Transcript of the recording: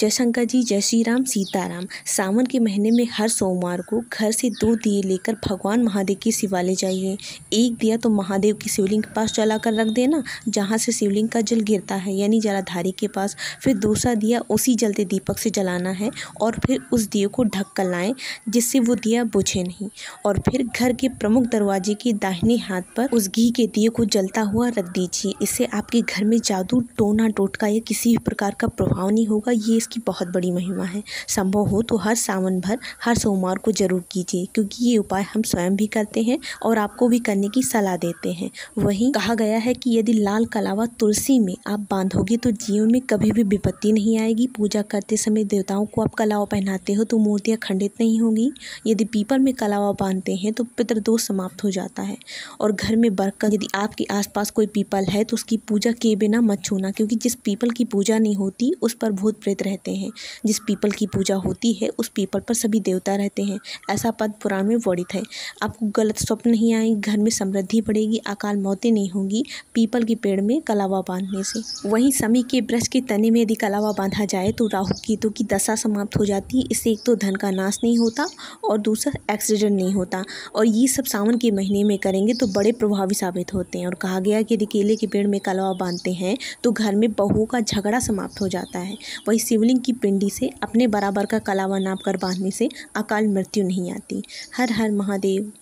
जयशंकर जी जय श्री राम सीताराम सावन के महीने में हर सोमवार को घर से दो दिए लेकर भगवान महादेव के शिवालय जाइए एक दिया तो महादेव की शिवलिंग के पास कर रख देना जहाँ से शिवलिंग का जल गिरता है यानी जलाधारी के पास फिर दूसरा दिया उसी जलते दीपक से जलाना है और फिर उस दिए को ढक कर लाएँ जिससे वो दिया बुझे नहीं और फिर घर के प्रमुख दरवाजे के दाहिने हाथ पर उस घी के दिए को जलता हुआ रख दीजिए इससे आपके घर में जादू टोना टोटका या किसी भी प्रकार का प्रभाव नहीं होगा ये इसकी बहुत बड़ी महिमा है संभव हो तो हर सावन भर हर सोमवार को ज़रूर कीजिए क्योंकि ये उपाय हम स्वयं भी करते हैं और आपको भी करने की सलाह देते हैं वहीं कहा गया है कि यदि लाल कलावा तुलसी में आप बांधोगे तो जीवन में कभी भी विपत्ति नहीं आएगी पूजा करते समय देवताओं को आप कलावा पहनाते हो तो मूर्तियाँ खंडित नहीं होंगी यदि पीपल में कलावा बांधते हैं तो पितृदोष समाप्त हो जाता है और घर में बरकत यदि आपके आसपास कोई पीपल है तो उसकी पूजा किए बिना मत छूना क्योंकि जिस पीपल की पूजा नहीं होती उस पर भूत प्रेत रह रहते हैं जिस पीपल की पूजा होती है उस पीपल पर सभी देवता रहते हैं ऐसा पद पुराण में वर्णित है आपको गलत स्वप्न नहीं आए घर में समृद्धि बढ़ेगी अकाल मौतें नहीं होंगी पीपल के पेड़ में कलावा बांधने से वहीं समी के ब्रश के तने में यदि कलावा बांधा जाए तो राहु केतु की दशा समाप्त हो जाती है इससे एक तो धन का नाश नहीं होता और दूसरा एक्सीडेंट नहीं होता और ये सब सावन के महीने में करेंगे तो बड़े प्रभावी साबित होते हैं और कहा गया कि यदि केले के पेड़ में कलावा बांधते हैं तो घर में बहू का झगड़ा समाप्त हो जाता है वही शिवलिंग की पिंडी से अपने बराबर का कलावा नाप कर बांधने से अकाल मृत्यु नहीं आती हर हर महादेव